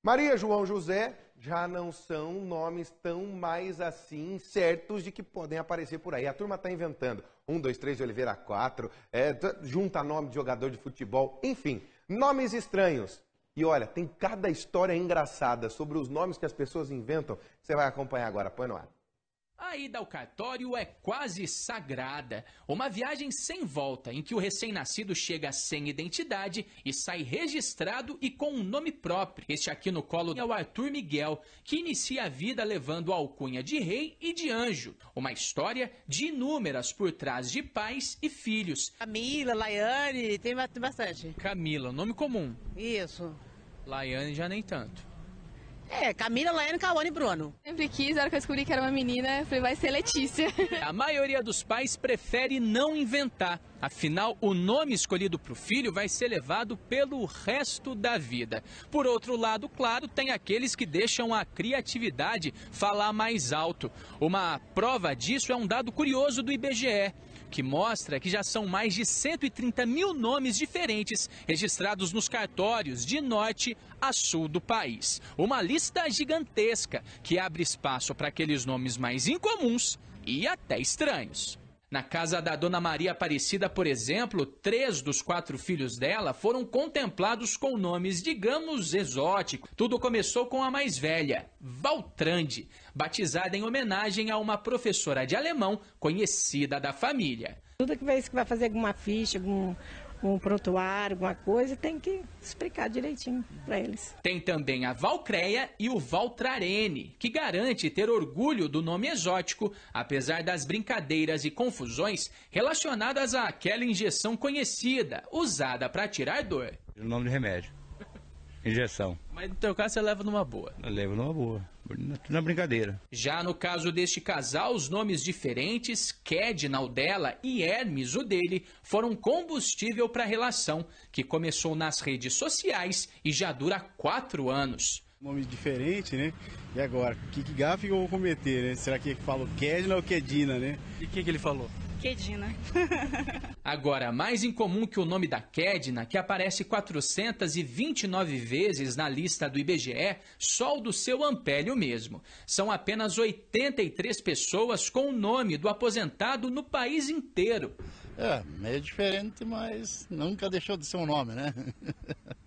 Maria, João, José já não são nomes tão mais assim certos de que podem aparecer por aí. A turma está inventando. Um, dois, três, Oliveira, quatro. É, junta nome de jogador de futebol. Enfim, nomes estranhos. E olha, tem cada história engraçada sobre os nomes que as pessoas inventam. Você vai acompanhar agora. Põe no ar. A ida ao cartório é quase sagrada. Uma viagem sem volta, em que o recém-nascido chega sem identidade e sai registrado e com um nome próprio. Este aqui no colo é o Arthur Miguel, que inicia a vida levando a alcunha de rei e de anjo. Uma história de inúmeras por trás de pais e filhos. Camila, Laiane, tem bastante. Camila, nome comum. Isso. Laiane já nem tanto. É, Camila, Laiane, Cauane e Bruno. Sempre quis, era que eu descobri que era uma menina, falei, vai ser Letícia. A maioria dos pais prefere não inventar. Afinal, o nome escolhido para o filho vai ser levado pelo resto da vida. Por outro lado, claro, tem aqueles que deixam a criatividade falar mais alto. Uma prova disso é um dado curioso do IBGE, que mostra que já são mais de 130 mil nomes diferentes registrados nos cartórios de norte a sul do país. Uma lista lista gigantesca que abre espaço para aqueles nomes mais incomuns e até estranhos. Na casa da Dona Maria Aparecida, por exemplo, três dos quatro filhos dela foram contemplados com nomes, digamos, exóticos. Tudo começou com a mais velha, Valtrande, batizada em homenagem a uma professora de alemão conhecida da família. Tudo que que vai fazer alguma ficha, algum, um prontuário, alguma coisa, tem que explicar direitinho para eles. Tem também a Valcreia e o Valtrarene, que garante ter orgulho do nome exótico, apesar das brincadeiras e confusões relacionadas àquela injeção conhecida, usada para tirar dor. O nome do remédio. Injeção. Mas no teu caso você leva numa boa. Eu levo numa boa na é brincadeira. Já no caso deste casal, os nomes diferentes, Kedna, o dela, e Hermes, o dele, foram combustível para a relação, que começou nas redes sociais e já dura quatro anos. Nome diferente, né? E agora, que gafe eu vou cometer, né? Será que ele falou Kedna ou Kedina, né? E o que, que ele falou? Kedina. Né? Agora, mais incomum que o nome da Kedina, que aparece 429 vezes na lista do IBGE, só o do seu Ampélio mesmo. São apenas 83 pessoas com o nome do aposentado no país inteiro. É, meio é diferente, mas nunca deixou de ser um nome, né?